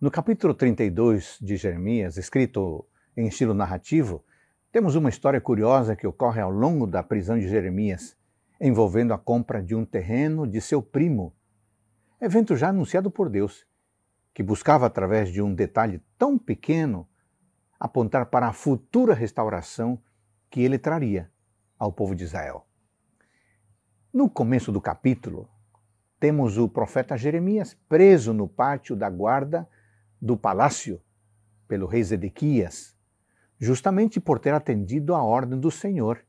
No capítulo 32 de Jeremias, escrito em estilo narrativo, temos uma história curiosa que ocorre ao longo da prisão de Jeremias, envolvendo a compra de um terreno de seu primo. Evento já anunciado por Deus, que buscava, através de um detalhe tão pequeno, apontar para a futura restauração que ele traria ao povo de Israel. No começo do capítulo, temos o profeta Jeremias preso no pátio da guarda do palácio pelo rei Zedequias, justamente por ter atendido à ordem do Senhor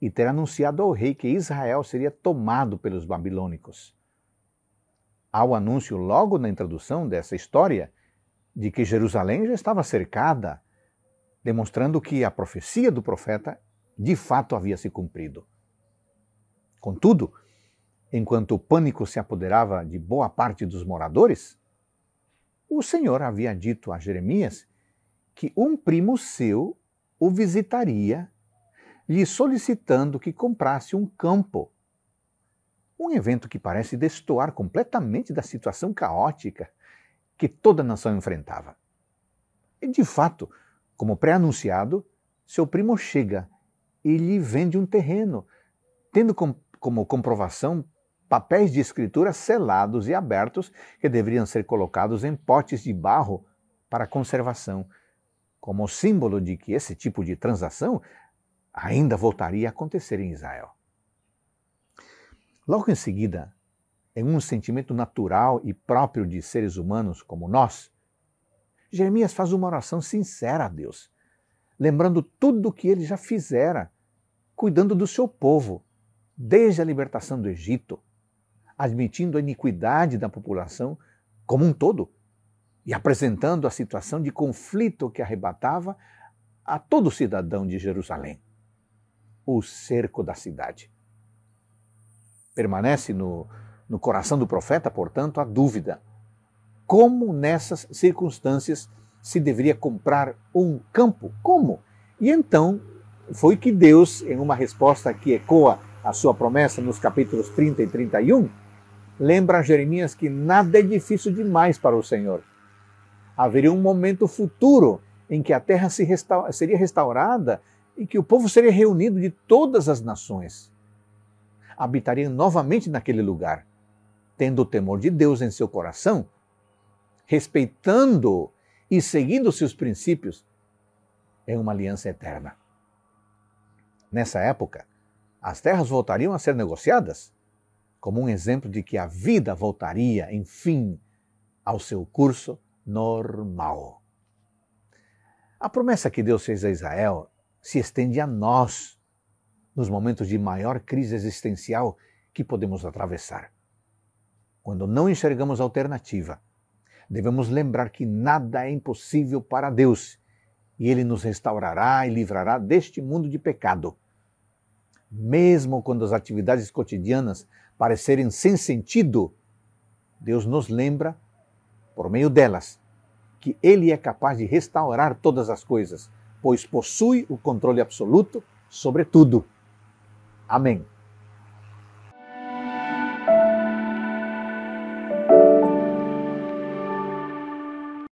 e ter anunciado ao rei que Israel seria tomado pelos babilônicos. Há o anúncio logo na introdução dessa história de que Jerusalém já estava cercada, demonstrando que a profecia do profeta de fato havia se cumprido. Contudo, enquanto o pânico se apoderava de boa parte dos moradores, o Senhor havia dito a Jeremias que um primo seu o visitaria, lhe solicitando que comprasse um campo. Um evento que parece destoar completamente da situação caótica que toda a nação enfrentava. E, de fato, como pré-anunciado, seu primo chega e lhe vende um terreno, tendo com, como comprovação papéis de escritura selados e abertos que deveriam ser colocados em potes de barro para conservação, como símbolo de que esse tipo de transação ainda voltaria a acontecer em Israel. Logo em seguida, em um sentimento natural e próprio de seres humanos como nós, Jeremias faz uma oração sincera a Deus, lembrando tudo o que ele já fizera, cuidando do seu povo, desde a libertação do Egito, admitindo a iniquidade da população como um todo e apresentando a situação de conflito que arrebatava a todo cidadão de Jerusalém o cerco da cidade. Permanece no, no coração do profeta, portanto, a dúvida: como nessas circunstâncias se deveria comprar um campo? Como? E então foi que Deus, em uma resposta que ecoa a sua promessa nos capítulos 30 e 31, lembra Jeremias que nada é difícil demais para o Senhor. Haveria um momento futuro em que a terra se resta seria restaurada e que o povo seria reunido de todas as nações. Habitariam novamente naquele lugar, tendo o temor de Deus em seu coração, respeitando e seguindo seus princípios. É uma aliança eterna. Nessa época, as terras voltariam a ser negociadas como um exemplo de que a vida voltaria, enfim, ao seu curso normal. A promessa que Deus fez a Israel se estende a nós nos momentos de maior crise existencial que podemos atravessar. Quando não enxergamos alternativa, devemos lembrar que nada é impossível para Deus e Ele nos restaurará e livrará deste mundo de pecado mesmo quando as atividades cotidianas parecerem sem sentido, Deus nos lembra, por meio delas, que Ele é capaz de restaurar todas as coisas, pois possui o controle absoluto sobre tudo. Amém.